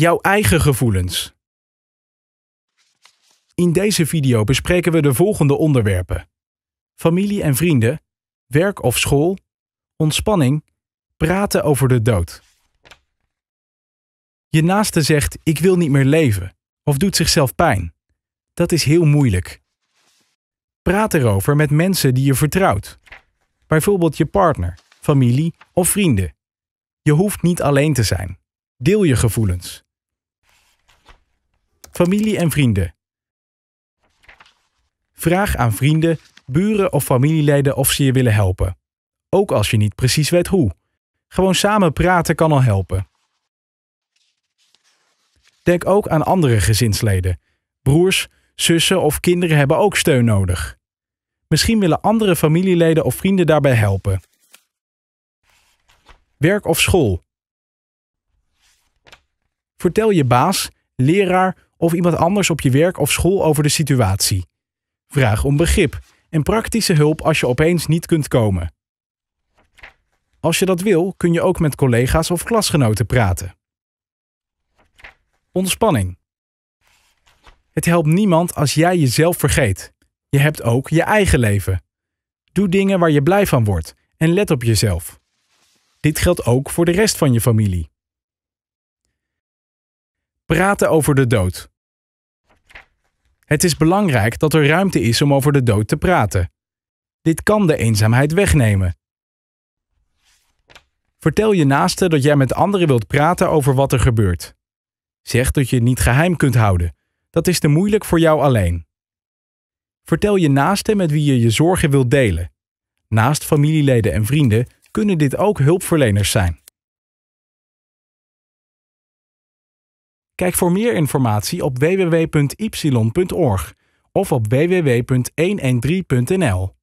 jouw eigen gevoelens. In deze video bespreken we de volgende onderwerpen: familie en vrienden, werk of school, ontspanning, praten over de dood. Je naaste zegt: Ik wil niet meer leven, of doet zichzelf pijn. Dat is heel moeilijk. Praat erover met mensen die je vertrouwt, bijvoorbeeld je partner, familie of vrienden. Je hoeft niet alleen te zijn. Deel je gevoelens familie en vrienden. Vraag aan vrienden, buren of familieleden of ze je willen helpen. Ook als je niet precies weet hoe. Gewoon samen praten kan al helpen. Denk ook aan andere gezinsleden. Broers, zussen of kinderen hebben ook steun nodig. Misschien willen andere familieleden of vrienden daarbij helpen. Werk of school. Vertel je baas, leraar of iemand anders op je werk of school over de situatie. Vraag om begrip en praktische hulp als je opeens niet kunt komen. Als je dat wil, kun je ook met collega's of klasgenoten praten. Ontspanning. Het helpt niemand als jij jezelf vergeet. Je hebt ook je eigen leven. Doe dingen waar je blij van wordt en let op jezelf. Dit geldt ook voor de rest van je familie. Praten over de dood. Het is belangrijk dat er ruimte is om over de dood te praten. Dit kan de eenzaamheid wegnemen. Vertel je naaste dat jij met anderen wilt praten over wat er gebeurt. Zeg dat je het niet geheim kunt houden. Dat is te moeilijk voor jou alleen. Vertel je naaste met wie je je zorgen wilt delen. Naast familieleden en vrienden kunnen dit ook hulpverleners zijn. Kijk voor meer informatie op www.ypsilon.org of op www.113.nl.